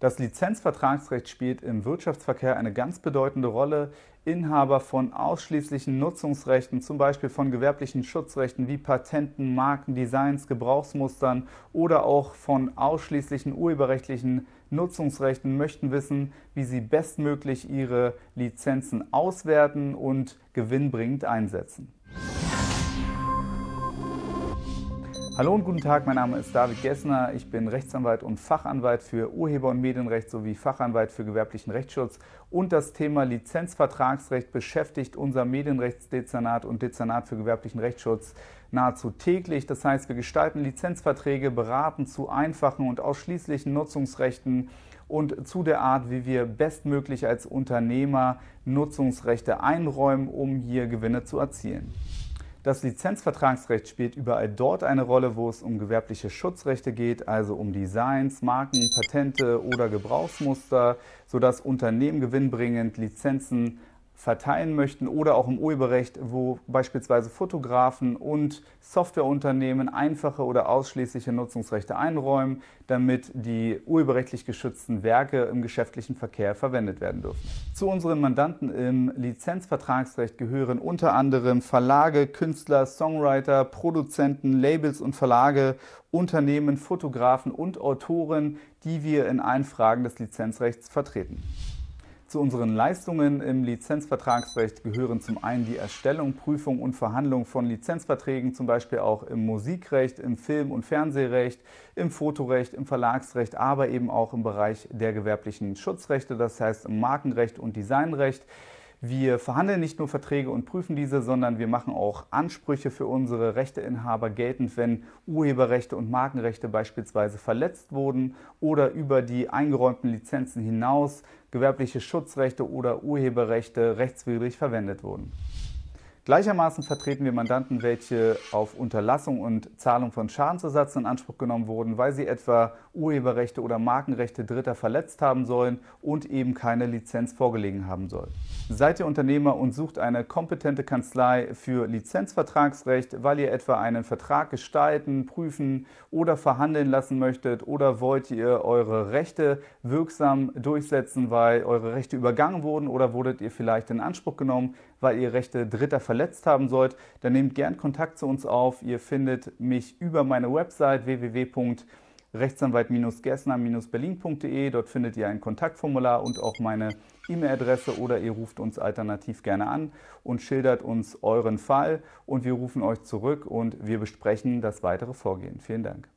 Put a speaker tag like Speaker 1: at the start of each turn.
Speaker 1: Das Lizenzvertragsrecht spielt im Wirtschaftsverkehr eine ganz bedeutende Rolle. Inhaber von ausschließlichen Nutzungsrechten, zum Beispiel von gewerblichen Schutzrechten wie Patenten, Marken, Designs, Gebrauchsmustern oder auch von ausschließlichen urheberrechtlichen Nutzungsrechten, möchten wissen, wie sie bestmöglich ihre Lizenzen auswerten und gewinnbringend einsetzen. Hallo und guten Tag, mein Name ist David Gessner. Ich bin Rechtsanwalt und Fachanwalt für Urheber- und Medienrecht sowie Fachanwalt für gewerblichen Rechtsschutz. Und das Thema Lizenzvertragsrecht beschäftigt unser Medienrechtsdezernat und Dezernat für gewerblichen Rechtsschutz nahezu täglich. Das heißt, wir gestalten Lizenzverträge, beraten zu einfachen und ausschließlichen Nutzungsrechten und zu der Art, wie wir bestmöglich als Unternehmer Nutzungsrechte einräumen, um hier Gewinne zu erzielen. Das Lizenzvertragsrecht spielt überall dort eine Rolle, wo es um gewerbliche Schutzrechte geht, also um Designs, Marken, Patente oder Gebrauchsmuster, sodass Unternehmen gewinnbringend Lizenzen verteilen möchten oder auch im Urheberrecht, wo beispielsweise Fotografen und Softwareunternehmen einfache oder ausschließliche Nutzungsrechte einräumen, damit die urheberrechtlich geschützten Werke im geschäftlichen Verkehr verwendet werden dürfen. Zu unseren Mandanten im Lizenzvertragsrecht gehören unter anderem Verlage, Künstler, Songwriter, Produzenten, Labels und Verlage, Unternehmen, Fotografen und Autoren, die wir in Einfragen des Lizenzrechts vertreten. Zu unseren Leistungen im Lizenzvertragsrecht gehören zum einen die Erstellung, Prüfung und Verhandlung von Lizenzverträgen, zum Beispiel auch im Musikrecht, im Film- und Fernsehrecht, im Fotorecht, im Verlagsrecht, aber eben auch im Bereich der gewerblichen Schutzrechte, das heißt im Markenrecht und Designrecht. Wir verhandeln nicht nur Verträge und prüfen diese, sondern wir machen auch Ansprüche für unsere Rechteinhaber geltend, wenn Urheberrechte und Markenrechte beispielsweise verletzt wurden oder über die eingeräumten Lizenzen hinaus gewerbliche Schutzrechte oder Urheberrechte rechtswidrig verwendet wurden. Gleichermaßen vertreten wir Mandanten, welche auf Unterlassung und Zahlung von Schadensersatz in Anspruch genommen wurden, weil sie etwa Urheberrechte oder Markenrechte Dritter verletzt haben sollen und eben keine Lizenz vorgelegen haben soll. Seid ihr Unternehmer und sucht eine kompetente Kanzlei für Lizenzvertragsrecht, weil ihr etwa einen Vertrag gestalten, prüfen oder verhandeln lassen möchtet oder wollt ihr eure Rechte wirksam durchsetzen, weil eure Rechte übergangen wurden oder wurdet ihr vielleicht in Anspruch genommen, weil ihr Rechte Dritter verletzt haben sollt, dann nehmt gern Kontakt zu uns auf. Ihr findet mich über meine Website www.rechtsanwalt-gessner-berlin.de. Dort findet ihr ein Kontaktformular und auch meine E-Mail-Adresse oder ihr ruft uns alternativ gerne an und schildert uns euren Fall und wir rufen euch zurück und wir besprechen das weitere Vorgehen. Vielen Dank.